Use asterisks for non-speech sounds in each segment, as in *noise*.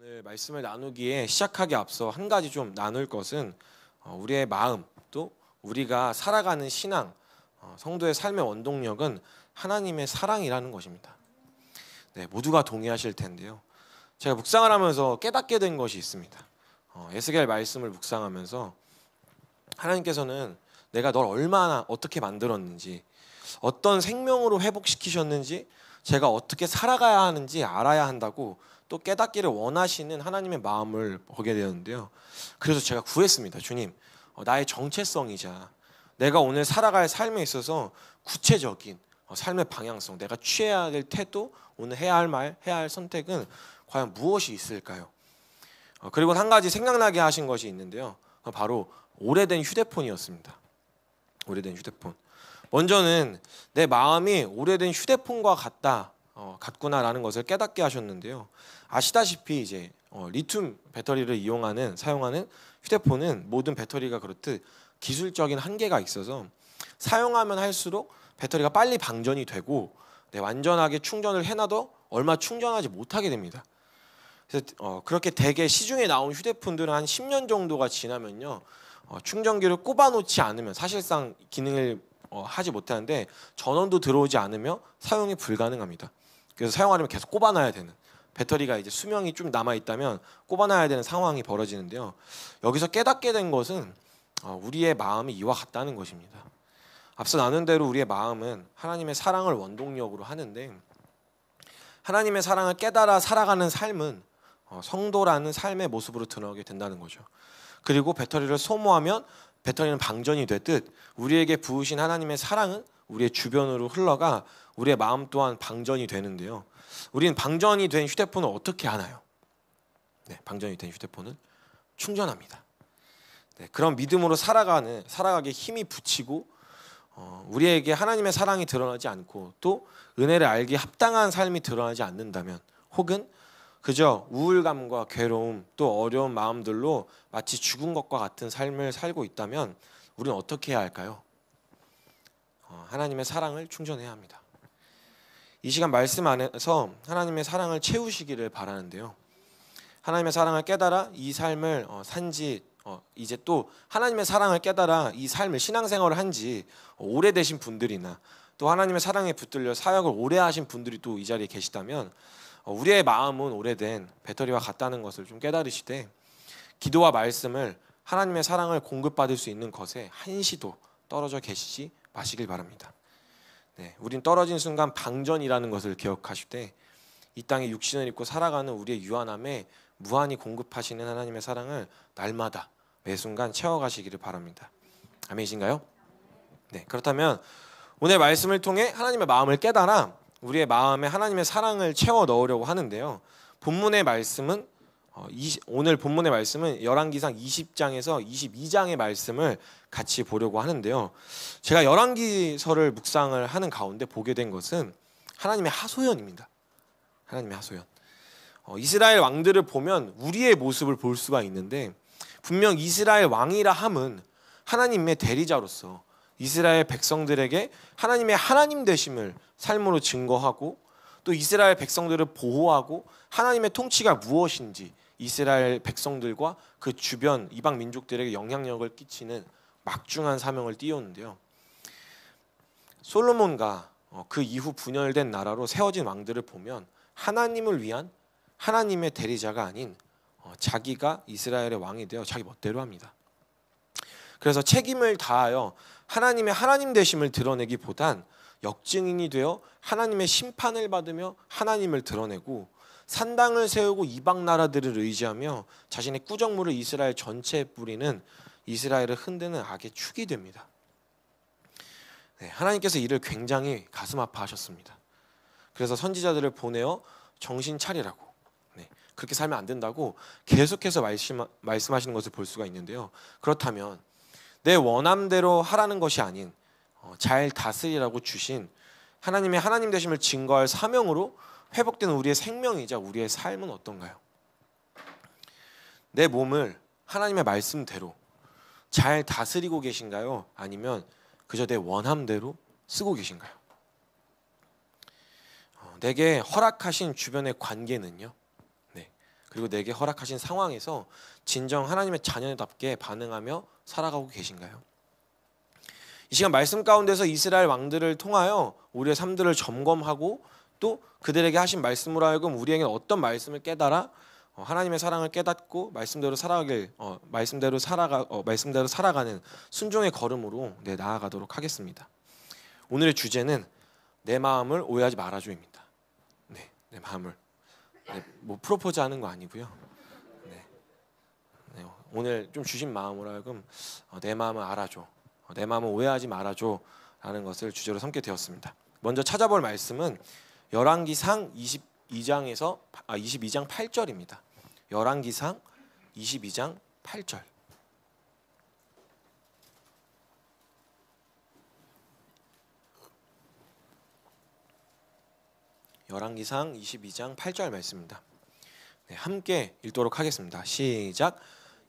오늘 말씀을 나누기에 시작하기 앞서 한 가지 좀 나눌 것은 어, 우리의 마음 또 우리가 살아가는 신앙 어, 성도의 삶의 원동력은 하나님의 사랑이라는 것입니다. 네, 모두가 동의하실 텐데요. 제가 묵상을 하면서 깨닫게 된 것이 있습니다. 어, 에스겔 말씀을 묵상하면서 하나님께서는 내가 널 얼마나 어떻게 만들었는지 어떤 생명으로 회복시키셨는지 제가 어떻게 살아가야 하는지 알아야 한다고 또 깨닫기를 원하시는 하나님의 마음을 보게 되었는데요. 그래서 제가 구했습니다. 주님, 어, 나의 정체성이자 내가 오늘 살아갈 삶에 있어서 구체적인 어, 삶의 방향성, 내가 취해야 될 태도, 오늘 해야 할 말, 해야 할 선택은 과연 무엇이 있을까요? 어, 그리고 한 가지 생각나게 하신 것이 있는데요. 바로 오래된 휴대폰이었습니다. 오래된 휴대폰. 먼저는 내 마음이 오래된 휴대폰과 같다, 어, 같구나라는 것을 깨닫게 하셨는데요. 아시다시피 이제 어, 리튬 배터리를 이용하는 사용하는 휴대폰은 모든 배터리가 그렇듯 기술적인 한계가 있어서 사용하면 할수록 배터리가 빨리 방전이 되고 네, 완전하게 충전을 해놔도 얼마 충전하지 못하게 됩니다. 그래서 어, 그렇게 대개 시중에 나온 휴대폰들은 한 10년 정도가 지나면요 어, 충전기를 꼽아놓지 않으면 사실상 기능을 어, 하지 못하는데 전원도 들어오지 않으며 사용이 불가능합니다. 그래서 사용하려면 계속 꼽아놔야 되는 배터리가 이제 수명이 좀 남아 있다면 꼽아놔야 되는 상황이 벌어지는데요. 여기서 깨닫게 된 것은 어, 우리의 마음이 이와 같다는 것입니다. 앞서 나눈 대로 우리의 마음은 하나님의 사랑을 원동력으로 하는데 하나님의 사랑을 깨달아 살아가는 삶은 어, 성도라는 삶의 모습으로 드러나게 된다는 거죠. 그리고 배터리를 소모하면 배터리는 방전이 되듯 우리에게 부으신 하나님의 사랑은 우리의 주변으로 흘러가 우리의 마음 또한 방전이 되는데요. 우리는 방전이 된 휴대폰을 어떻게 하나요? 네, 방전이 된 휴대폰을 충전합니다. 네, 그런 믿음으로 살아가는 살아가게 힘이 붙이고 어, 우리에게 하나님의 사랑이 드러나지 않고 또 은혜를 알기 합당한 삶이 드러나지 않는다면 혹은 그저 우울감과 괴로움 또 어려운 마음들로 마치 죽은 것과 같은 삶을 살고 있다면 우리는 어떻게 해야 할까요? 어, 하나님의 사랑을 충전해야 합니다. 이 시간 말씀 안에서 하나님의 사랑을 채우시기를 바라는데요. 하나님의 사랑을 깨달아 이 삶을 어, 산지 어, 이제 또 하나님의 사랑을 깨달아 이 삶을 신앙생활을 한지 어, 오래되신 분들이나 또 하나님의 사랑에 붙들려 사역을 오래 하신 분들이 또 이 자리에 계시다면 우리의 마음은 오래된 배터리와 같다는 것을 좀 깨달으시되 기도와 말씀을 하나님의 사랑을 공급받을 수 있는 것에 한시도 떨어져 계시지 마시길 바랍니다. 네, 우린 떨어진 순간 방전이라는 것을 기억하실 때 이 땅에 육신을 입고 살아가는 우리의 유한함에 무한히 공급하시는 하나님의 사랑을 날마다 매 순간 채워가시기를 바랍니다. 아멘이신가요? 네, 그렇다면 오늘 말씀을 통해 하나님의 마음을 깨달아 우리의 마음에 하나님의 사랑을 채워 넣으려고 하는데요. 본문의 말씀은 어, 오늘 본문의 말씀은 열왕기상 20장에서 22장의 말씀을 같이 보려고 하는데요. 제가 열왕기서를 묵상을 하는 가운데 보게 된 것은 하나님의 하소연입니다. 하나님의 하소연. 어, 이스라엘 왕들을 보면 우리의 모습을 볼 수가 있는데 분명 이스라엘 왕이라 함은 하나님의 대리자로서 이스라엘 백성들에게 하나님의 하나님 되심을 삶으로 증거하고 또 이스라엘 백성들을 보호하고 하나님의 통치가 무엇인지 이스라엘 백성들과 그 주변 이방 민족들에게 영향력을 끼치는 막중한 사명을 띄웠는데요. 솔로몬과 어, 그 이후 분열된 나라로 세워진 왕들을 보면 하나님을 위한 하나님의 대리자가 아닌 어, 자기가 이스라엘의 왕이 되어 자기 멋대로 합니다. 그래서 책임을 다하여 하나님의 하나님 되심을 드러내기보단 역증인이 되어 하나님의 심판을 받으며 하나님을 드러내고 산당을 세우고 이방 나라들을 의지하며 자신의 꾸정물을 이스라엘 전체에 뿌리는 이스라엘을 흔드는 악의 축이 됩니다. 네, 하나님께서 이를 굉장히 가슴 아파하셨습니다. 그래서 선지자들을 보내어 정신 차리라고 네, 그렇게 살면 안 된다고 계속해서 말씀, 말씀하시는 것을 볼 수가 있는데요. 그렇다면 내 원함대로 하라는 것이 아닌 어, 잘 다스리라고 주신 하나님의 하나님 되심을 증거할 사명으로 회복된 우리의 생명이자 우리의 삶은 어떤가요? 내 몸을 하나님의 말씀대로 잘 다스리고 계신가요? 아니면 그저 내 원함대로 쓰고 계신가요? 어, 내게 허락하신 주변의 관계는요. 네. 그리고 내게 허락하신 상황에서 진정 하나님의 자녀답게 반응하며 살아가고 계신가요? 이 시간 말씀 가운데서 이스라엘 왕들을 통하여 우리의 삶들을 점검하고 또 그들에게 하신 말씀으로 하여금 우리에게 어떤 말씀을 깨달아 어, 하나님의 사랑을 깨닫고 말씀대로 살아가길 어, 말씀대로 살아가 어, 말씀대로 살아가는 순종의 걸음으로 네, 나아가도록 하겠습니다. 오늘의 주제는 내 마음을 오해하지 말아줘입니다. 네, 내 마음을 네, 뭐 프로포즈 하는 거 아니고요. 네, 네, 오늘 좀 주신 마음으로 하여금 어, 내 마음을 알아줘, 어, 내 마음을 오해하지 말아줘라는 것을 주제로 삼게 되었습니다. 먼저 찾아볼 말씀은 열왕기상 22장에서 아 22장 8절입니다. 열왕기상 22장 8절. 열왕기상 22장 8절 말씀입니다. 네, 함께 읽도록 하겠습니다. 시작.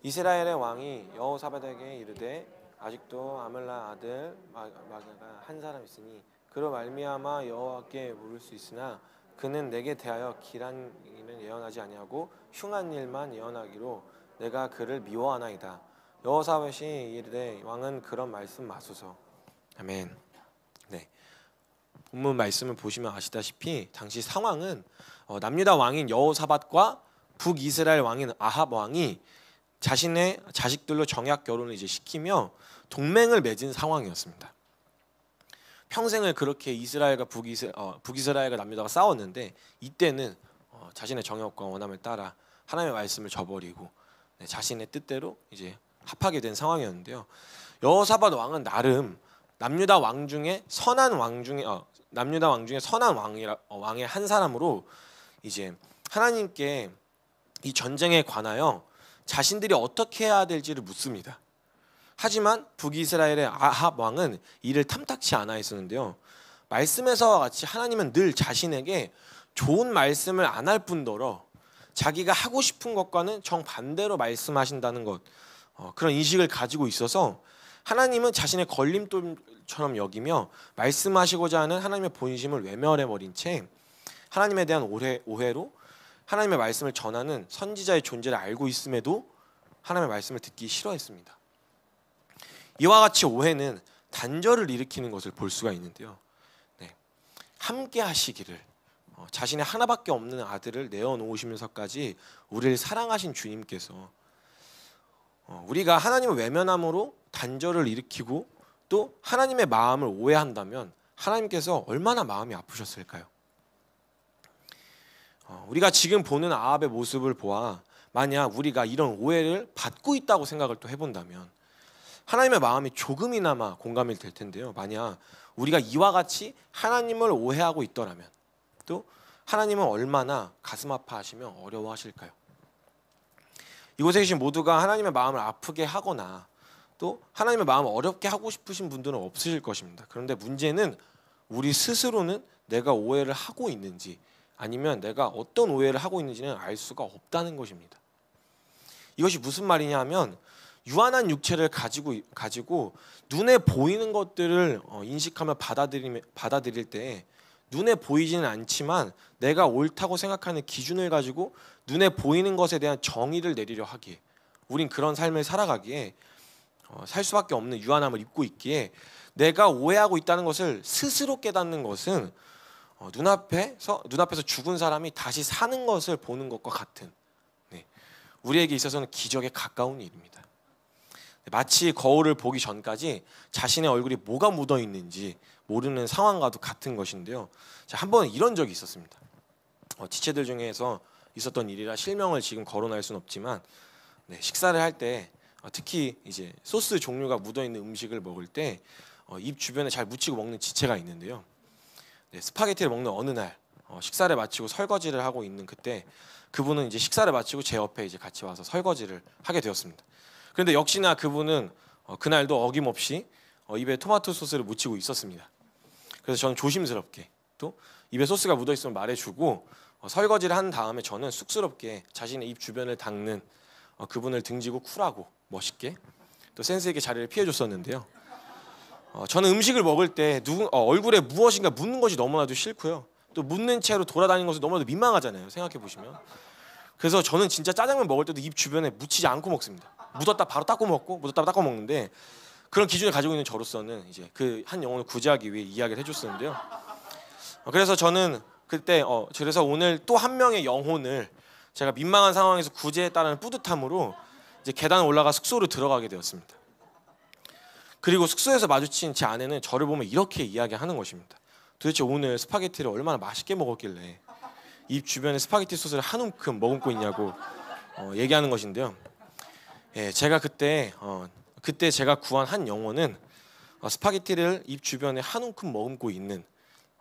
이스라엘의 왕이 여호사밧에게 이르되 아직도 아멜라 아들 마가가 한 사람 있으니 그로 말미암아 여호와께 물을 수 있으나 그는 내게 대하여 기란 일은 예언하지 아니하고 흉한 일만 예언하기로 내가 그를 미워하나이다. 여호사벳이 이르되 왕은 그런 말씀 마소서. 아멘. 네. 본문 말씀을 보시면 아시다시피 당시 상황은 어, 남유다 왕인 여호사밧과 북이스라엘 왕인 아합 왕이 자신의 자식들로 정약 결혼을 이제 시키며 동맹을 맺은 상황이었습니다. 평생을 그렇게 이스라엘과 북이스, 어, 북이스라엘과 남유다가 싸웠는데 이때는 어, 자신의 정욕과 원함을 따라 하나님의 말씀을 저버리고 네, 자신의 뜻대로 이제 합하게 된 상황이었는데요. 여호사밧 왕은 나름 남유다 왕 중에 선한 왕 중에 어, 남유다 왕 중에 선한 왕이라 어, 왕의 한 사람으로 이제 하나님께 이 전쟁에 관하여 자신들이 어떻게 해야 될지를 묻습니다. 하지만 북이스라엘의 아합 왕은 이를 탐탁치 않아 있었는데요 말씀에서와 같이 하나님은 늘 자신에게 좋은 말씀을 안 할 뿐더러 자기가 하고 싶은 것과는 정반대로 말씀하신다는 것 어, 그런 인식을 가지고 있어서 하나님은 자신의 걸림돌처럼 여기며 말씀하시고자 하는 하나님의 본심을 외면해 버린 채 하나님에 대한 오해, 오해로 하나님의 말씀을 전하는 선지자의 존재를 알고 있음에도 하나님의 말씀을 듣기 싫어했습니다. 이와 같이 오해는 단절을 일으키는 것을 볼 수가 있는데요. 네. 함께 하시기를 어, 자신의 하나밖에 없는 아들을 내어놓으시면서까지 우리를 사랑하신 주님께서 어, 우리가 하나님을 외면함으로 단절을 일으키고 또 하나님의 마음을 오해한다면 하나님께서 얼마나 마음이 아프셨을까요? 어, 우리가 지금 보는 아합의 모습을 보아 만약 우리가 이런 오해를 받고 있다고 생각을 또 해본다면 하나님의 마음이 조금이나마 공감이 될 텐데요. 만약 우리가 이와 같이 하나님을 오해하고 있더라면 또 하나님은 얼마나 가슴 아파하시며 어려워하실까요? 이곳에 계신 모두가 하나님의 마음을 아프게 하거나 또 하나님의 마음을 어렵게 하고 싶으신 분들은 없으실 것입니다. 그런데 문제는 우리 스스로는 내가 오해를 하고 있는지 아니면 내가 어떤 오해를 하고 있는지는 알 수가 없다는 것입니다. 이것이 무슨 말이냐 하면 유한한 육체를 가지고 가지고 눈에 보이는 것들을 어, 인식하며 받아들이 받아들일 때 눈에 보이지는 않지만 내가 옳다고 생각하는 기준을 가지고 눈에 보이는 것에 대한 정의를 내리려 하기에 우린 그런 삶을 살아가기에 어, 살 수밖에 없는 유한함을 입고 있기에 내가 오해하고 있다는 것을 스스로 깨닫는 것은 어, 눈앞에서 눈앞에서 죽은 사람이 다시 사는 것을 보는 것과 같은 네, 우리에게 있어서는 기적에 가까운 일입니다. 마치 거울을 보기 전까지 자신의 얼굴이 뭐가 묻어 있는지 모르는 상황과도 같은 것인데요. 한 번 이런 적이 있었습니다. 어, 지체들 중에서 있었던 일이라 실명을 지금 거론할 수는 없지만 네, 식사를 할때 어, 특히 이제 소스 종류가 묻어 있는 음식을 먹을 때입 어, 주변에 잘 묻히고 먹는 지체가 있는데요. 네, 스파게티를 먹는 어느 날 어, 식사를 마치고 설거지를 하고 있는 그때 그분은 이제 식사를 마치고 제 옆에 이제 같이 와서 설거지를 하게 되었습니다. 그런데 역시나 그분은 어, 그날도 어김없이 어, 입에 토마토 소스를 묻히고 있었습니다. 그래서 저는 조심스럽게 또 입에 소스가 묻어 있으면 말해주고 어, 설거지를 한 다음에 저는 쑥스럽게 자신의 입 주변을 닦는 그분을 등지고 쿨하고 멋있게 또 센스 있게 자리를 피해줬었는데요. 저는 음식을 먹을 때 누구 얼굴에 무엇인가 묻는 것이 너무나도 싫고요. 또 묻는 채로 돌아다니는 것은 너무나도 민망하잖아요. 생각해 보시면. 그래서 저는 진짜 짜장면 먹을 때도 입 주변에 묻히지 않고 먹습니다. 묻었다 바로 닦고 먹고 묻었다 닦고 먹는데 그런 기준을 가지고 있는 저로서는 이제 그 한 영혼을 구제하기 위해 이야기를 해줬었는데요. 어, 그래서 저는 그때 어 그래서 오늘 또 한 명의 영혼을 제가 민망한 상황에서 구제했다는 뿌듯함으로 이제 계단 을 올라가 숙소로 들어가게 되었습니다. 그리고 숙소에서 마주친 제 아내는 저를 보면 이렇게 이야기하는 것입니다. 도대체 오늘 스파게티를 얼마나 맛있게 먹었길래 입 주변에 스파게티 소스를 한 움큼 머금고 있냐고 어, 얘기하는 것인데요. 예, 제가 그때 어, 그때 제가 구한 한 영혼은 어, 스파게티를 입 주변에 한 움큼 머금고 있는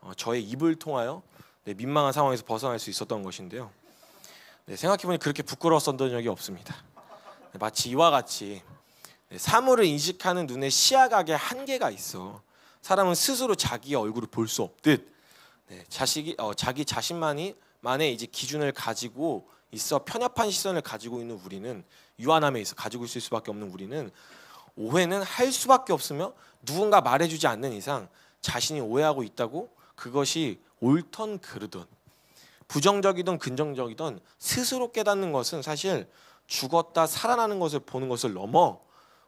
어, 저의 입을 통하여 네, 민망한 상황에서 벗어날 수 있었던 것인데요. 네, 생각해보니 그렇게 부끄러웠던 적이 없습니다. 네, 마치 이와 같이 네, 사물을 인식하는 눈에 시야각에 한계가 있어 사람은 스스로 자기의 얼굴을 볼 수 없듯 네, 자식이, 어, 자기 자신만이 만의 이제 기준을 가지고 있어 편협한 시선을 가지고 있는 우리는 유한함에 있어 가지고 있을 수밖에 없는 우리는 오해는 할 수밖에 없으며 누군가 말해주지 않는 이상 자신이 오해하고 있다고 그것이 옳던 그르든 부정적이든 긍정적이든 스스로 깨닫는 것은 사실 죽었다 살아나는 것을 보는 것을 넘어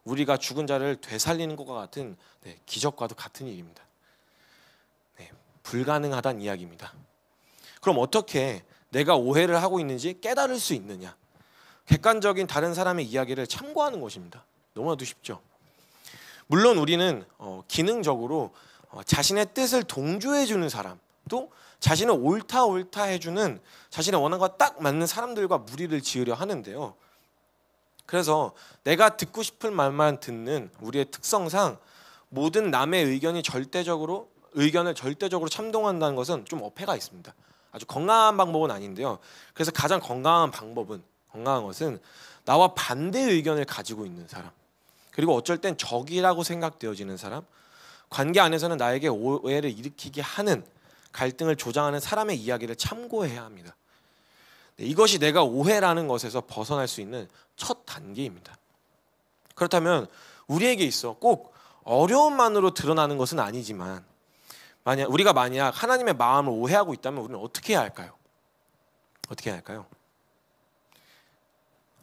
우리가 죽은 자를 되살리는 것과 같은 네, 기적과도 같은 일입니다. 네, 불가능하단 이야기입니다. 그럼 어떻게 내가 오해를 하고 있는지 깨달을 수 있느냐. 객관적인 다른 사람의 이야기를 참고하는 것입니다. 너무나도 쉽죠. 물론 우리는 어, 기능적으로 어, 자신의 뜻을 동조해 주는 사람, 또 자신을 옳다 옳다 해주는 자신의 원한과 딱 맞는 사람들과 무리를 지으려 하는데요. 그래서 내가 듣고 싶은 말만 듣는 우리의 특성상 모든 남의 의견이 절대적으로 의견을 절대적으로 참동한다는 것은 좀 어폐가 있습니다. 아주 건강한 방법은 아닌데요. 그래서 가장 건강한 방법은 건강한 것은 나와 반대 의견을 가지고 있는 사람. 그리고 어쩔 땐 적이라고 생각되어지는 사람. 관계 안에서는 나에게 오해를 일으키게 하는 갈등을 조장하는 사람의 이야기를 참고해야 합니다. 네, 이것이 내가 오해라는 것에서 벗어날 수 있는 첫 단계입니다. 그렇다면 우리에게 있어 꼭 어려움만으로 드러나는 것은 아니지만 만약 우리가 만약 하나님의 마음을 오해하고 있다면 우리는 어떻게 해야 할까요? 어떻게 해야 할까요?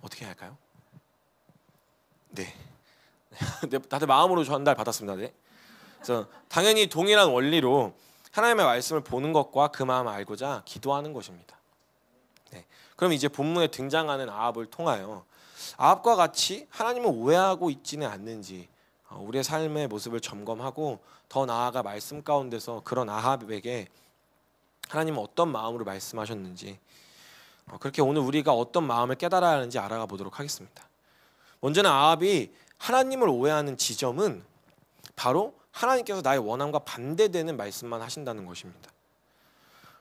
어떻게 해야 할까요? 네. *laughs* 네 다들 마음으로 전달 받았습니다. 네. 그래서 당연히 동일한 원리로 하나님의 말씀을 보는 것과 그 마음 알고자 기도하는 것입니다. 네. 그럼 이제 본문에 등장하는 아합을 통하여 아합과 같이 하나님을 오해하고 있지는 않는지 어, 우리의 삶의 모습을 점검하고 더 나아가 말씀 가운데서 그런 아합에게 하나님은 어떤 마음으로 말씀하셨는지 어, 그렇게 오늘 우리가 어떤 마음을 깨달아야 하는지 알아가 보도록 하겠습니다. 먼저는 아합이 하나님을 오해하는 지점은 바로 하나님께서 나의 원함과 반대되는 말씀만 하신다는 것입니다.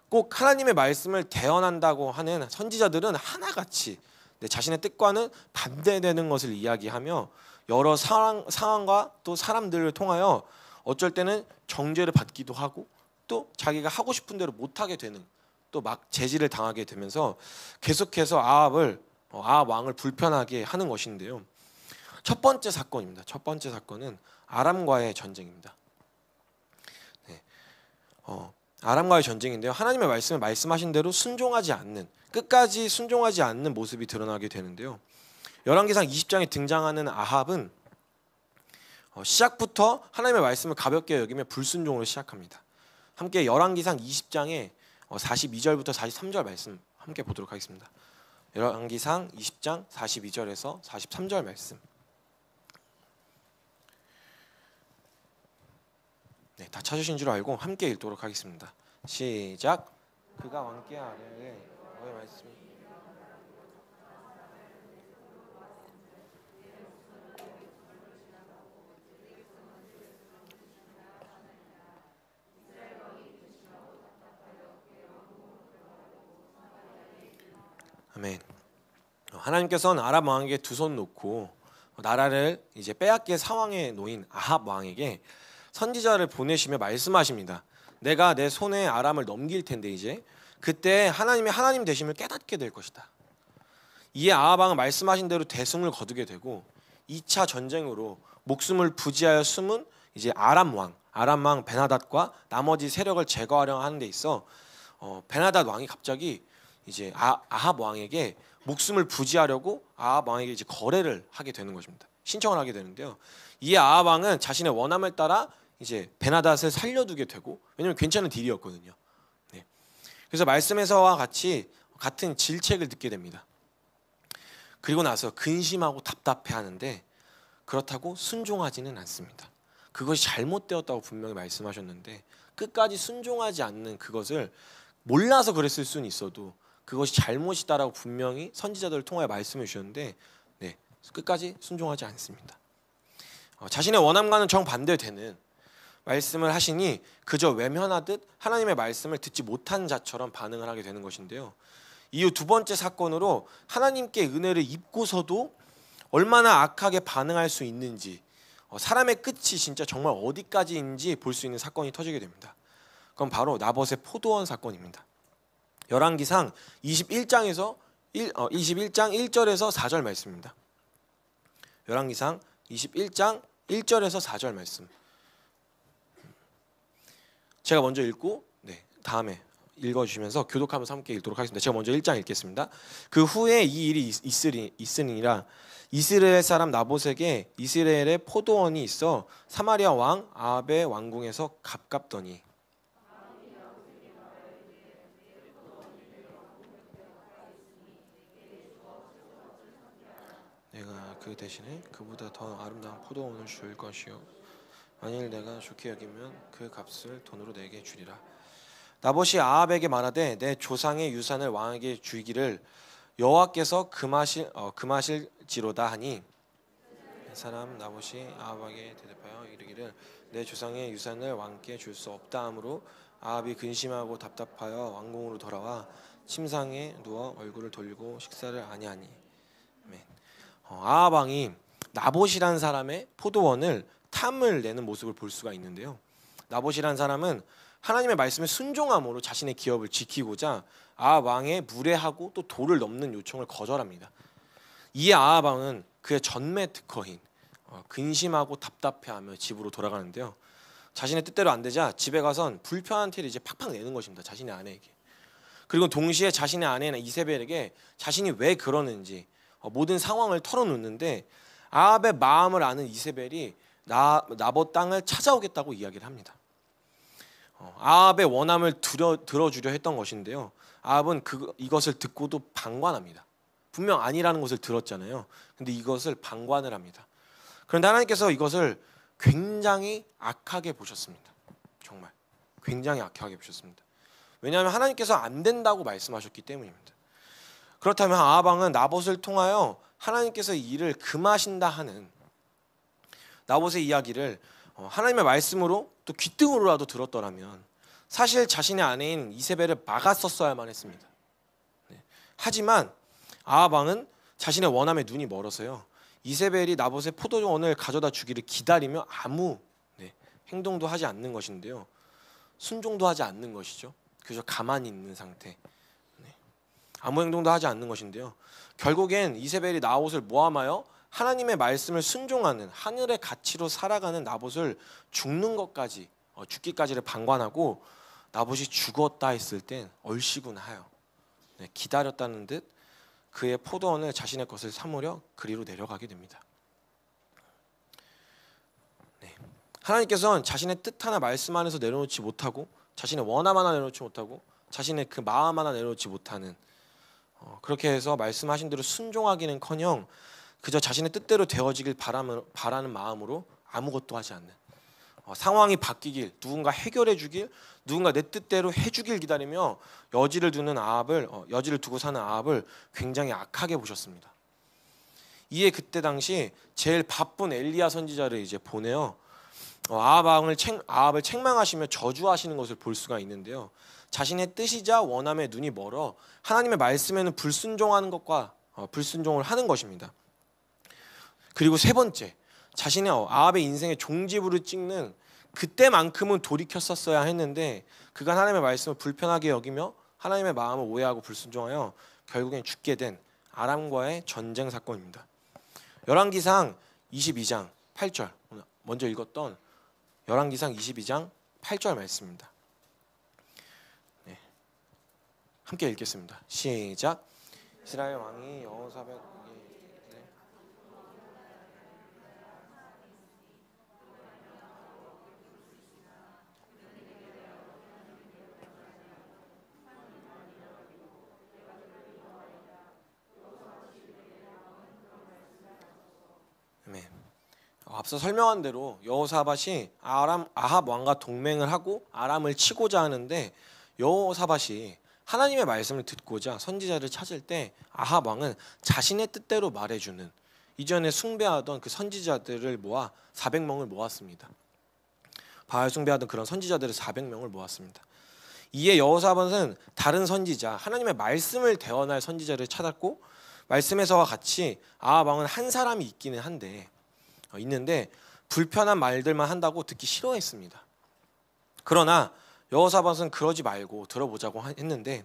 꼭 하나님의 말씀을 대언한다고 하는 선지자들은 하나같이 내 자신의 뜻과는 반대되는 것을 이야기하며 여러 상황, 상황과 또 사람들을 통하여 어쩔 때는 정죄를 받기도 하고 또 자기가 하고 싶은 대로 못하게 되는 또 막 제지를 당하게 되면서 계속해서 아합을 어, 아합 왕을 불편하게 하는 것인데요. 첫 번째 사건입니다. 첫 번째 사건은 아람과의 전쟁입니다. 네. 어, 아람과의 전쟁인데요. 하나님의 말씀을 말씀하신 대로 순종하지 않는 끝까지 순종하지 않는 모습이 드러나게 되는데요. 열왕기상 20장에 등장하는 아합은 어, 시작부터 하나님의 말씀을 가볍게 여기며 불순종으로 시작합니다. 함께 열왕기상 20장에 42절부터 어, 43절 말씀 함께 보도록 하겠습니다. 열왕기상 20장 42절에서 43절 말씀. 네, 다 찾으신 줄 알고 함께 읽도록 하겠습니다. 시작. 그가 왕께 아뢰 너의 말씀이 아멘. 하나님께서는 아랍 왕에게 두 손 놓고 나라를 이제 빼앗길 상황에 놓인 아합 왕에게 선지자를 보내시며 말씀하십니다. 내가 내 손에 아람을 넘길 텐데 이제 그때 하나님이 하나님 되심을 깨닫게 될 것이다. 이에 아합 왕은 말씀하신 대로 대승을 거두게 되고 2차 전쟁으로 목숨을 부지하여 숨은 이제 아람 왕, 아람 왕 베나닷과 나머지 세력을 제거하려 하는 데 있어 어, 베나닷 왕이 갑자기 이제 아, 아합 왕에게 목숨을 부지하려고 아합 왕에게 이제 거래를 하게 되는 것입니다. 신청을 하게 되는데요. 이 아합 왕은 자신의 원함을 따라 이제 베나닷을 살려두게 되고 왜냐면 괜찮은 딜이었거든요. 네. 그래서 말씀에서와 같이 같은 질책을 듣게 됩니다. 그리고 나서 근심하고 답답해하는데 그렇다고 순종하지는 않습니다. 그것이 잘못되었다고 분명히 말씀하셨는데 끝까지 순종하지 않는 그것을 몰라서 그랬을 수는 있어도 그것이 잘못이다라고 분명히 선지자들을 통하여 말씀해 주셨는데 네, 끝까지 순종하지 않습니다. 어, 자신의 원함과는 정반대되는 말씀을 하시니 그저 외면하듯 하나님의 말씀을 듣지 못한 자처럼 반응을 하게 되는 것인데요. 이후 두 번째 사건으로 하나님께 은혜를 입고서도 얼마나 악하게 반응할 수 있는지 어, 사람의 끝이 진짜 정말 어디까지인지 볼 수 있는 사건이 터지게 됩니다. 그건 바로 나봇의 포도원 사건입니다. 열왕기상 21장에서 1, 어, 21장 1절에서 4절 말씀입니다. 열왕기상 21장 1절에서 4절 말씀. 제가 먼저 읽고 네, 다음에 읽어주시면서 교독하면서 함께 읽도록 하겠습니다. 제가 먼저 1장 읽겠습니다. 그 후에 이 일이 있으리, 있으니라 이스라엘 사람 나봇에게 이스라엘의 포도원이 있어 사마리아 왕 아베 왕궁에서 갑갑더니 그 대신에 그보다 더 아름다운 포도원을 줄 것이요 만일 내가 좋게 여기면 그 값을 돈으로 내게 주리라 나봇이 아합에게 말하되 내 조상의 유산을 왕에게 주기를 여호와께서 금하실 어, 금하실지로다 하니 사람 나봇이 아합에게 대답하여 이르기를 내 조상의 유산을 왕께 줄 수 없다 함으로 아합이 근심하고 답답하여 왕궁으로 돌아와 침상에 누워 얼굴을 돌리고 식사를 아니하니 어, 아하방이 나봇이란 사람의 포도원을 탐을 내는 모습을 볼 수가 있는데요. 나봇이란 사람은 하나님의 말씀에 순종함으로 자신의 기업을 지키고자 아하방의 무례하고 또 도를 넘는 요청을 거절합니다. 이 아하방은 그의 전매 특허인 어, 근심하고 답답해하며 집으로 돌아가는데요. 자신의 뜻대로 안 되자 집에 가선 불편한 티를 이제 팍팍 내는 것입니다. 자신의 아내에게. 그리고 동시에 자신의 아내나 이세벨에게 자신이 왜 그러는지 어, 모든 상황을 털어놓는데 아합의 마음을 아는 이세벨이 나, 나봇 땅을 찾아오겠다고 이야기를 합니다. 어, 아합의 원함을 들어, 들어주려 했던 것인데요. 아합은 그, 이것을 듣고도 방관합니다. 분명 아니라는 것을 들었잖아요. 근데 이것을 방관을 합니다. 그런데 하나님께서 이것을 굉장히 악하게 보셨습니다. 정말 굉장히 악하게 보셨습니다. 왜냐하면 하나님께서 안 된다고 말씀하셨기 때문입니다. 그렇다면 아합왕은 나봇을 통하여 하나님께서 일을 금하신다 하는 나봇의 이야기를 어, 하나님의 말씀으로 또 귀등으로라도 들었더라면 사실 자신의 아내인 이세벨을 막았었어야만 했습니다. 네. 하지만 아합왕은 자신의 원함에 눈이 멀어서요. 이세벨이 나봇의 포도원을 가져다 주기를 기다리며 아무 네, 행동도 하지 않는 것인데요. 순종도 하지 않는 것이죠. 그저 가만히 있는 상태. 아무 행동도 하지 않는 것인데요. 결국엔 이세벨이 나옷을 모함하여 하나님의 말씀을 순종하는 하늘의 가치로 살아가는 나봇을 죽는 것까지 어, 죽기까지를 방관하고 나봇이 죽었다 했을 땐 얼씨구나 하여 네, 기다렸다는 듯 그의 포도원을 자신의 것을 삼으려 그리로 내려가게 됩니다. 네. 하나님께서는 자신의 뜻 하나 말씀 안에서 내려놓지 못하고 자신의 원함 하나 내려놓지 못하고 자신의 그 마음 하나 내려놓지 못하는 어, 그렇게 해서 말씀하신 대로 순종하기는커녕 그저 자신의 뜻대로 되어지길 바라는 마음으로 아무것도 하지 않는 어, 상황이 바뀌길 누군가 해결해 주길 누군가 내 뜻대로 해주길 기다리며 여지를 두는 아합을 어, 여지를 두고 사는 아합을 굉장히 악하게 보셨습니다. 이에 그때 당시 제일 바쁜 엘리야 선지자를 이제 보내어 아합을 책망하시며 저주하시는 것을 볼 수가 있는데요. 자신의 뜻이자 원함에 눈이 멀어 하나님의 말씀에는 불순종하는 것과 어, 불순종을 하는 것입니다. 그리고 세 번째, 자신의 어, 아합의 인생의 종지부를 찍는 그때만큼은 돌이켰었어야 했는데 그간 하나님의 말씀을 불편하게 여기며 하나님의 마음을 오해하고 불순종하여 결국엔 죽게 된 아람과의 전쟁 사건입니다. 열왕기상 22장 8절 먼저 읽었던 열왕기상 22장 8절 말씀입니다. 함께 읽겠습니다. 시작. 이스라엘 왕이 여호사벳 예, 네. 앞서 설명한 대로 여호사밧이 아람 아합 왕과 동맹을 하고 아람을 치고자 하는데 여호사밧이 하나님의 말씀을 듣고자 선지자를 찾을 때 아합 왕은 자신의 뜻대로 말해주는 이전에 숭배하던 그 선지자들을 모아 400명을 모았습니다. 바알 숭배하던 그런 선지자들을 400명을 모았습니다. 이에 여호사밧은 다른 선지자 하나님의 말씀을 대언할 선지자를 찾았고 말씀에서와 같이 아합 왕은 한 사람이 있기는 한데 어, 있는데 불편한 말들만 한다고 듣기 싫어했습니다. 그러나 여호사밧은 그러지 말고 들어보자고 했는데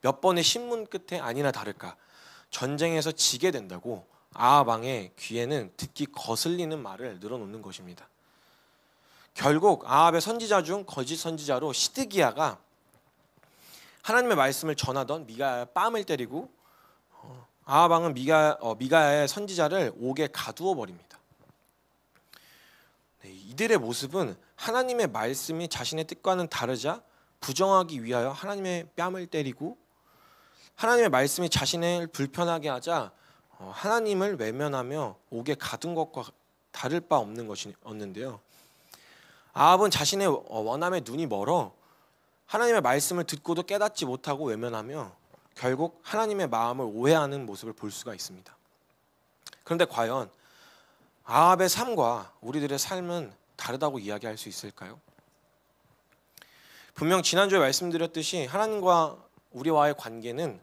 몇 번의 신문 끝에 아니나 다를까 전쟁에서 지게 된다고 아합왕의 귀에는 듣기 거슬리는 말을 늘어놓는 것입니다. 결국 아합의 선지자 중 거짓 선지자로 시드기야가 하나님의 말씀을 전하던 미가야 뺨을 때리고 어, 아합왕은 미가 어, 미가야의 선지자를 옥에 가두어 버립니다. 네, 이들의 모습은 하나님의 말씀이 자신의 뜻과는 다르자 부정하기 위하여 하나님의 뺨을 때리고 하나님의 말씀이 자신을 불편하게 하자 어, 하나님을 외면하며 옥에 가둔 것과 다를 바 없는 것이었는데요. 아합은 자신의 어, 원함에 눈이 멀어 하나님의 말씀을 듣고도 깨닫지 못하고 외면하며 결국 하나님의 마음을 오해하는 모습을 볼 수가 있습니다. 그런데 과연 아합의 삶과 우리들의 삶은 다르다고 이야기할 수 있을까요? 분명 지난주에 말씀드렸듯이 하나님과 우리와의 관계는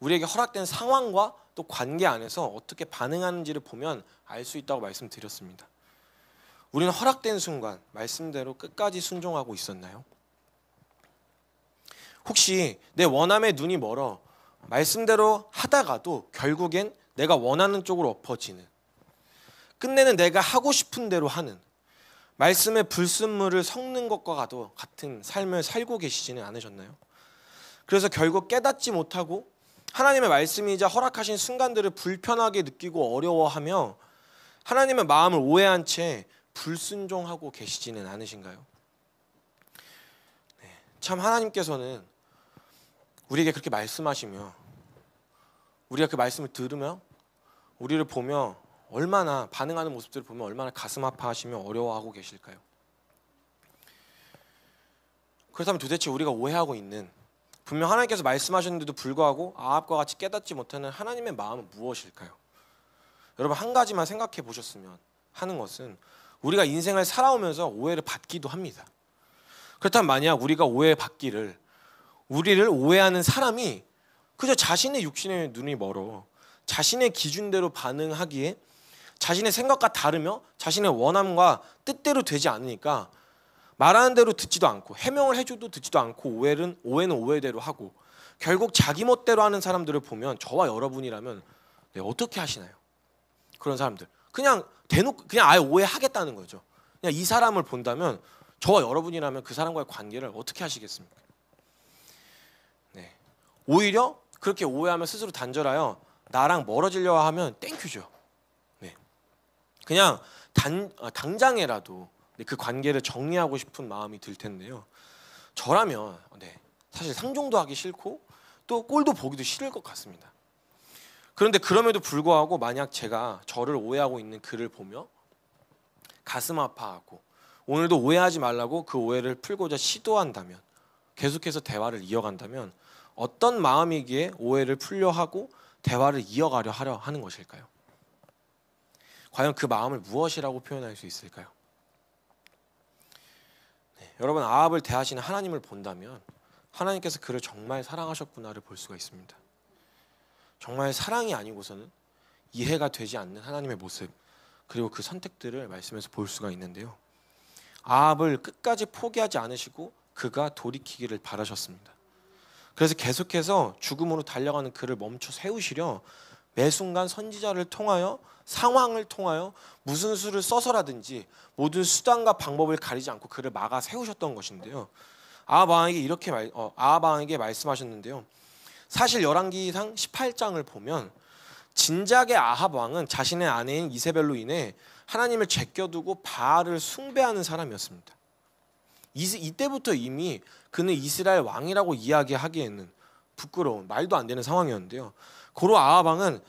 우리에게 허락된 상황과 또 관계 안에서 어떻게 반응하는지를 보면 알 수 있다고 말씀드렸습니다. 우리는 허락된 순간 말씀대로 끝까지 순종하고 있었나요? 혹시 내 원함의 눈이 멀어 말씀대로 하다가도 결국엔 내가 원하는 쪽으로 엎어지는 끝내는 내가 하고 싶은 대로 하는 말씀의 불순물을 섞는 것과 같은 삶을 살고 계시지는 않으셨나요? 그래서 결국 깨닫지 못하고 하나님의 말씀이자 허락하신 순간들을 불편하게 느끼고 어려워하며 하나님의 마음을 오해한 채 불순종하고 계시지는 않으신가요? 네, 참 하나님께서는 우리에게 그렇게 말씀하시며 우리가 그 말씀을 들으며 우리를 보며 얼마나 반응하는 모습들을 보면 얼마나 가슴 아파하시며 어려워하고 계실까요? 그렇다면 도대체 우리가 오해하고 있는 분명 하나님께서 말씀하셨는데도 불구하고 아합과 같이 깨닫지 못하는 하나님의 마음은 무엇일까요? 여러분 한 가지만 생각해 보셨으면 하는 것은 우리가 인생을 살아오면서 오해를 받기도 합니다. 그렇다면 만약 우리가 오해받기를 우리를 오해하는 사람이 그저 자신의 육신의 눈이 멀어 자신의 기준대로 반응하기에 자신의 생각과 다르며 자신의 원함과 뜻대로 되지 않으니까 말하는 대로 듣지도 않고 해명을 해줘도 듣지도 않고 오해는 오해는 오해대로 하고 결국 자기 멋대로 하는 사람들을 보면 저와 여러분이라면 네, 어떻게 하시나요? 그런 사람들 그냥 대놓고 그냥 아예 오해하겠다는 거죠. 그냥 이 사람을 본다면 저와 여러분이라면 그 사람과의 관계를 어떻게 하시겠습니까? 네. 오히려 그렇게 오해하면 스스로 단절하여 나랑 멀어지려 하면 땡큐죠. 그냥 단, 아, 당장에라도 네, 그 관계를 정리하고 싶은 마음이 들 텐데요. 저라면 어, 네, 사실 상종도 하기 싫고 또 꼴도 보기도 싫을 것 같습니다. 그런데 그럼에도 불구하고 만약 제가 저를 오해하고 있는 글을 보며 가슴 아파하고 오늘도 오해하지 말라고 그 오해를 풀고자 시도한다면 계속해서 대화를 이어간다면 어떤 마음이기에 오해를 풀려 하고 대화를 이어가려 하려 하는 것일까요? 과연 그 마음을 무엇이라고 표현할 수 있을까요? 네, 여러분 아합을 대하시는 하나님을 본다면 하나님께서 그를 정말 사랑하셨구나를 볼 수가 있습니다. 정말 사랑이 아니고서는 이해가 되지 않는 하나님의 모습 그리고 그 선택들을 말씀에서 볼 수가 있는데요. 아합을 끝까지 포기하지 않으시고 그가 돌이키기를 바라셨습니다. 그래서 계속해서 죽음으로 달려가는 그를 멈춰 세우시려 매 순간 선지자를 통하여 상황을 통하여 무슨 수를 써서라든지 모든 수단과 방법을 가리지 않고 그를 막아 세우셨던 것인데요. 아방에게 이렇게 말, 어, 아방에게 말씀하셨는데요. 사실 열왕기상 18장을 보면 진작의 아합 왕은 자신의 아내인 이세벨로 인해 하나님을 제껴두고 바알을 숭배하는 사람이었습니다. 이때부터 이미 그는 이스라엘 왕이라고 이야기하기에는 부끄러운 말도 안 되는 상황이었는데요. 고로 아합 왕은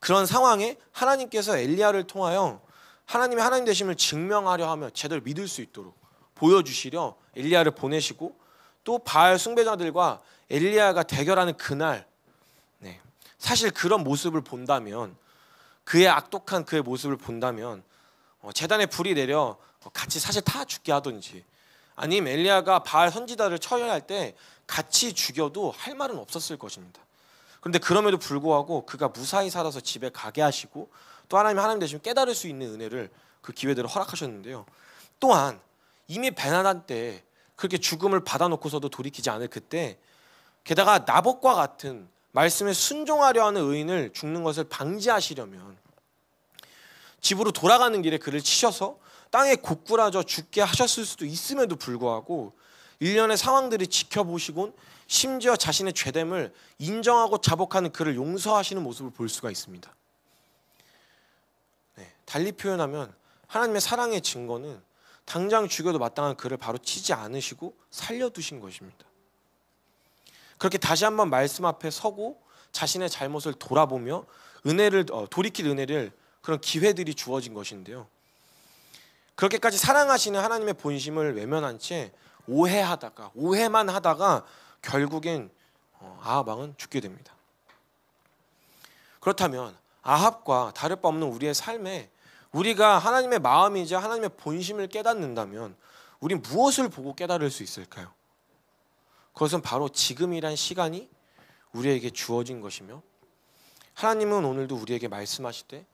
그런 상황에 하나님께서 엘리야를 통하여 하나님의 하나님 되심을 증명하려 하며 제대로 믿을 수 있도록 보여주시려 엘리야를 보내시고 또 바알 숭배자들과 엘리야가 대결하는 그날 네. 사실 그런 모습을 본다면 그의 악독한 그의 모습을 본다면 어, 재단에 불이 내려 같이 사실 다 죽게 하든지 아니면 엘리야가 바알 선지자를 처형할 때 같이 죽여도 할 말은 없었을 것입니다. 그런데 그럼에도 불구하고 그가 무사히 살아서 집에 가게 하시고 또 하나님 이 하나님 되시면 깨달을 수 있는 은혜를 그기회대로 허락하셨는데요. 또한 이미 베나단 때 그렇게 죽음을 받아놓고서도 돌이키지 않을 그때 게다가 나복과 같은 말씀에 순종하려 하는 의인을 죽는 것을 방지하시려면 집으로 돌아가는 길에 그를 치셔서 땅에 고꾸라져 죽게 하셨을 수도 있음에도 불구하고 일련의 상황들이 지켜보시곤 심지어 자신의 죄됨을 인정하고 자복하는 그를 용서하시는 모습을 볼 수가 있습니다. 네, 달리 표현하면 하나님의 사랑의 증거는 당장 죽여도 마땅한 그를 바로 치지 않으시고 살려두신 것입니다. 그렇게 다시 한번 말씀 앞에 서고 자신의 잘못을 돌아보며 은혜를 어, 돌이킬 은혜를 그런 기회들이 주어진 것인데요. 그렇게까지 사랑하시는 하나님의 본심을 외면한 채 오해하다가 오해만 하다가 결국엔 어, 아합왕은 죽게 됩니다. 그렇다면 아합과 다를 바 없는 우리의 삶에 우리가 하나님의 마음이자 하나님의 본심을 깨닫는다면 우린 무엇을 보고 깨달을 수 있을까요? 그것은 바로 지금이란 시간이 우리에게 주어진 것이며 하나님은 오늘도 우리에게 말씀하실 때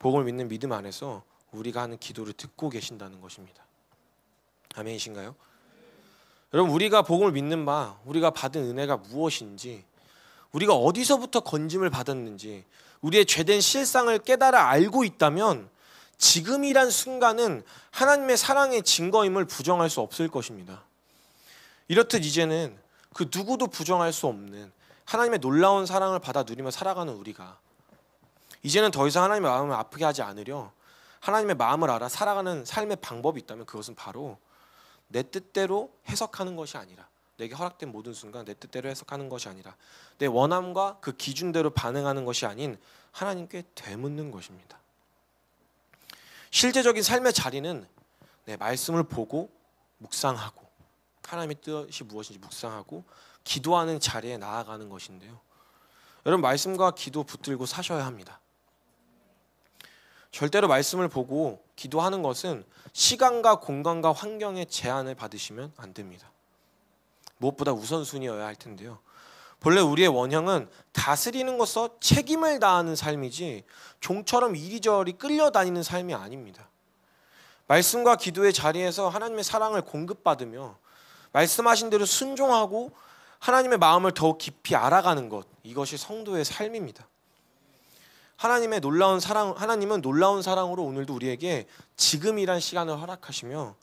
복을 믿는 믿음 안에서 우리가 하는 기도를 듣고 계신다는 것입니다. 아멘이신가요? 여러분 우리가 복음을 믿는 바 우리가 받은 은혜가 무엇인지 우리가 어디서부터 건짐을 받았는지 우리의 죄된 실상을 깨달아 알고 있다면 지금이란 순간은 하나님의 사랑의 증거임을 부정할 수 없을 것입니다. 이렇듯 이제는 그 누구도 부정할 수 없는 하나님의 놀라운 사랑을 받아 누리며 살아가는 우리가 이제는 더 이상 하나님의 마음을 아프게 하지 않으려 하나님의 마음을 알아 살아가는 삶의 방법이 있다면 그것은 바로 내 뜻대로 해석하는 것이 아니라 내게 허락된 모든 순간 내 뜻대로 해석하는 것이 아니라 내 원함과 그 기준대로 반응하는 것이 아닌 하나님께 되묻는 것입니다. 실제적인 삶의 자리는 내 말씀을 보고 묵상하고 하나님의 뜻이 무엇인지 묵상하고 기도하는 자리에 나아가는 것인데요. 여러분 말씀과 기도 붙들고 사셔야 합니다. 절대로 말씀을 보고 기도하는 것은 시간과 공간과 환경의 제한을 받으시면 안 됩니다. 무엇보다 우선순위여야 할 텐데요. 본래 우리의 원형은 다스리는 것서 책임을 다하는 삶이지 종처럼 이리저리 끌려다니는 삶이 아닙니다. 말씀과 기도의 자리에서 하나님의 사랑을 공급받으며 말씀하신 대로 순종하고 하나님의 마음을 더 깊이 알아가는 것 이것이 성도의 삶입니다. 하나님의 놀라운 사랑 하나님은 놀라운 사랑으로 오늘도 우리에게 지금이란 시간을 허락하시며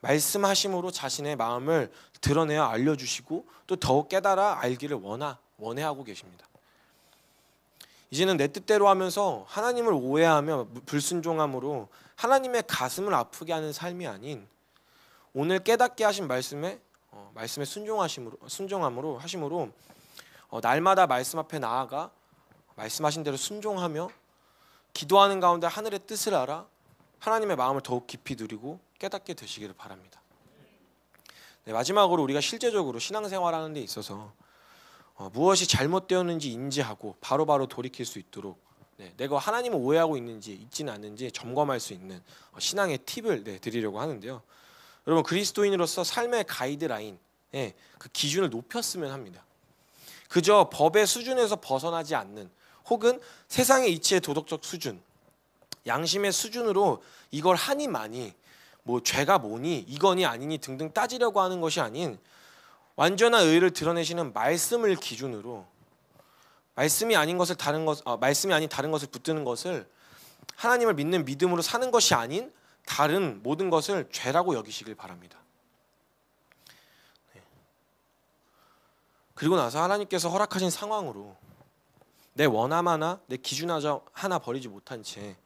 말씀하심으로 자신의 마음을 드러내어 알려주시고 또 더욱 깨달아 알기를 원하 원해하고 계십니다. 이제는 내 뜻대로 하면서 하나님을 오해하며 불순종함으로 하나님의 가슴을 아프게 하는 삶이 아닌 오늘 깨닫게 하신 말씀에 어, 말씀에 순종하심으로 순종함으로 하심으로 어, 날마다 말씀 앞에 나아가 말씀하신 대로 순종하며 기도하는 가운데 하늘의 뜻을 알아 하나님의 마음을 더욱 깊이 누리고 깨닫게 되시기를 바랍니다. 네, 마지막으로 우리가 실제적으로 신앙생활하는 데 있어서 어, 무엇이 잘못되었는지 인지하고 바로바로 바로 돌이킬 수 있도록 네, 내가 하나님을 오해하고 있는지 있지는 않는지 점검할 수 있는 어, 신앙의 팁을 네, 드리려고 하는데요. 여러분 그리스도인으로서 삶의 가이드라인, 예, 그 기준을 높였으면 합니다. 그저 법의 수준에서 벗어나지 않는 혹은 세상의 이치의 도덕적 수준, 양심의 수준으로 이걸 하니 마니, 뭐 죄가 뭐니 이거니 아니니 등등 따지려고 하는 것이 아닌 완전한 의를 드러내시는 말씀을 기준으로 말씀이 아닌 것을 다른 것 아, 말씀이 아닌 다른 것을 붙드는 것을 하나님을 믿는 믿음으로 사는 것이 아닌 다른 모든 것을 죄라고 여기시길 바랍니다. 네. 그리고 나서 하나님께서 허락하신 상황으로 내 원함 하나, 내 기준 하나 버리지 못한 채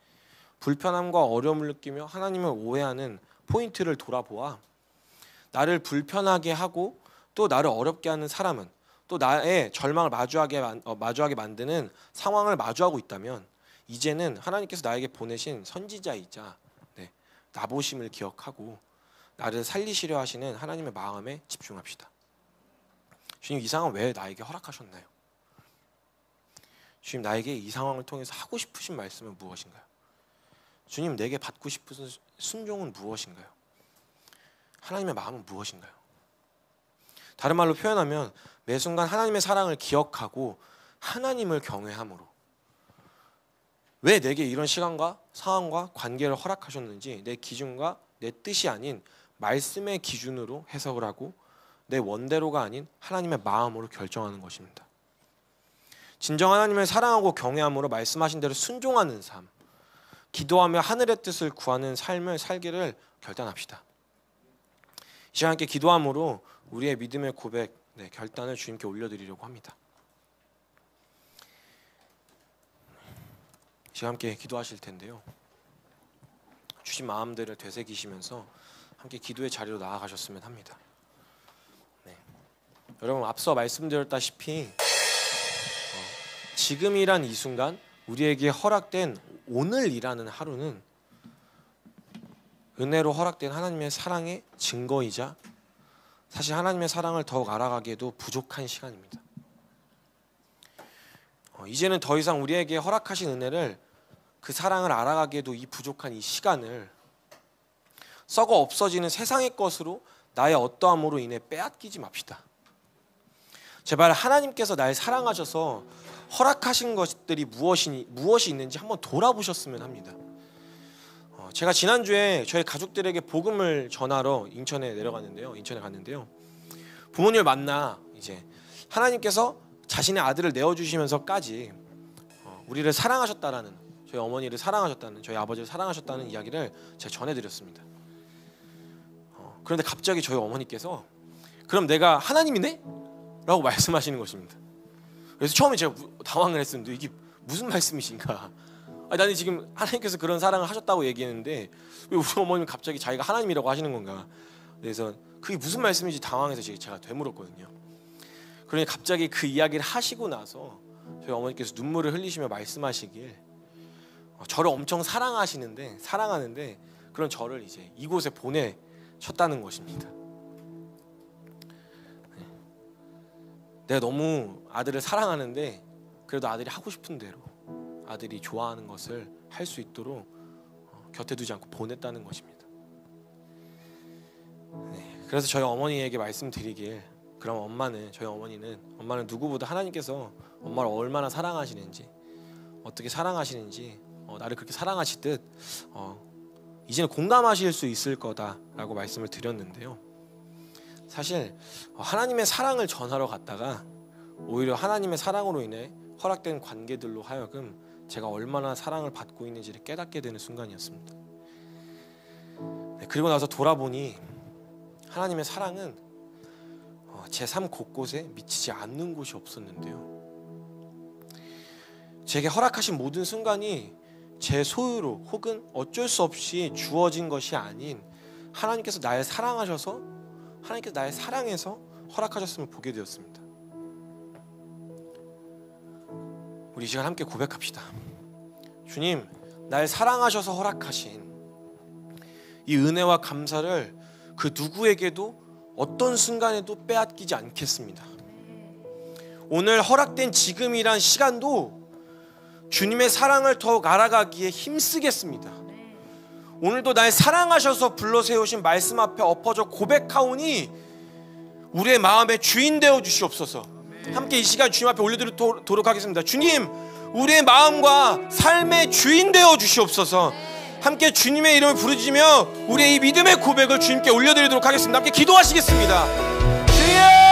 불편함과 어려움을 느끼며 하나님을 오해하는 포인트를 돌아보아 나를 불편하게 하고 또 나를 어렵게 하는 사람은 또 나의 절망을 마주하게 어, 마주하게 만드는 상황을 마주하고 있다면 이제는 하나님께서 나에게 보내신 선지자이자 네, 나보심을 기억하고 나를 살리시려 하시는 하나님의 마음에 집중합시다. 주님 이상은왜 나에게 허락하셨나요? 주님 나에게 이 상황을 통해서 하고 싶으신 말씀은 무엇인가요? 주님 내게 받고 싶으 순종은 무엇인가요? 하나님의 마음은 무엇인가요? 다른 말로 표현하면 매 순간 하나님의 사랑을 기억하고 하나님을 경외함으로 왜 내게 이런 시간과 상황과 관계를 허락하셨는지 내 기준과 내 뜻이 아닌 말씀의 기준으로 해석을 하고 내 원대로가 아닌 하나님의 마음으로 결정하는 것입니다. 진정 하나님을 사랑하고 경외함으로 말씀하신 대로 순종하는 삶, 기도하며 하늘의 뜻을 구하는 삶을 살기를 결단합시다. 이 시간 함께 기도함으로 우리의 믿음의 고백, 네, 결단을 주님께 올려드리려고 합니다. 지금 함께 기도하실 텐데요. 주신 마음들을 되새기시면서 함께 기도의 자리로 나아가셨으면 합니다. 네. 여러분 앞서 말씀드렸다시피 지금이란 이 순간 우리에게 허락된 오늘이라는 하루는 은혜로 허락된 하나님의 사랑의 증거이자 사실 하나님의 사랑을 더욱 알아가기에도 부족한 시간입니다. 어, 이제는 더 이상 우리에게 허락하신 은혜를 그 사랑을 알아가기에도 이 부족한 이 시간을 썩어 없어지는 세상의 것으로 나의 어떠함으로 인해 빼앗기지 맙시다. 제발 하나님께서 날 사랑하셔서 허락하신 것들이 무엇이, 무엇이 있는지 한번 돌아보셨으면 합니다. 어, 제가 지난주에 저희 가족들에게 복음을 전하러 인천에 내려갔는데요. 인천에 갔는데요. 부모님을 만나 이제 하나님께서 자신의 아들을 내어주시면서까지 어, 우리를 사랑하셨다라는 저희 어머니를 사랑하셨다는 저희 아버지를 사랑하셨다는 이야기를 제가 전해드렸습니다. 어, 그런데 갑자기 저희 어머니께서 그럼 내가 하나님이네? 라고 말씀하시는 것입니다. 그래서 처음에 제가 당황을 했습니다. 이게 무슨 말씀이신가? 아니, 나는 지금 하나님께서 그런 사랑을 하셨다고 얘기했는데 왜 우리 어머님 갑자기 자기가 하나님이라고 하시는 건가? 그래서 그게 무슨 말씀인지 당황해서 제가 되물었거든요. 그러니 갑자기 그 이야기를 하시고 나서 저희 어머니께서 눈물을 흘리시며 말씀하시길 어, 저를 엄청 사랑하시는데 사랑하는데 그런 저를 이제 이곳에 보내셨다는 것입니다. 내가 너무 아들을 사랑하는데 그래도 아들이 하고 싶은 대로 아들이 좋아하는 것을 할 수 있도록 어, 곁에 두지 않고 보냈다는 것입니다. 네, 그래서 저희 어머니에게 말씀드리길 그럼 엄마는 저희 어머니는 엄마는 누구보다 하나님께서 엄마를 얼마나 사랑하시는지 어떻게 사랑하시는지 어, 나를 그렇게 사랑하시듯 어, 이제는 공감하실 수 있을 거다라고 말씀을 드렸는데요. 사실 하나님의 사랑을 전하러 갔다가 오히려 하나님의 사랑으로 인해 허락된 관계들로 하여금 제가 얼마나 사랑을 받고 있는지를 깨닫게 되는 순간이었습니다. 네, 그리고 나서 돌아보니 하나님의 사랑은 어, 제삶 곳곳에 미치지 않는 곳이 없었는데요. 제게 허락하신 모든 순간이 제 소유로 혹은 어쩔 수 없이 주어진 것이 아닌 하나님께서 나를 사랑하셔서 하나님께서 나의 사랑에서 허락하셨음을 보게 되었습니다. 우리 이 시간 함께 고백합시다. 주님, 날 사랑하셔서 허락하신 이 은혜와 감사를 그 누구에게도 어떤 순간에도 빼앗기지 않겠습니다. 오늘 허락된 지금이란 시간도 주님의 사랑을 더욱 알아가기에 힘쓰겠습니다. 오늘도 날 사랑하셔서 불러 세우신 말씀 앞에 엎어져 고백하오니 우리의 마음의 주인 되어 주시옵소서. 함께 이 시간 주님 앞에 올려드리도록 하겠습니다. 주님, 우리의 마음과 삶의 주인 되어 주시옵소서. 함께 주님의 이름을 부르지며 우리의 이 믿음의 고백을 주님께 올려드리도록 하겠습니다. 함께 기도하시겠습니다. 주여!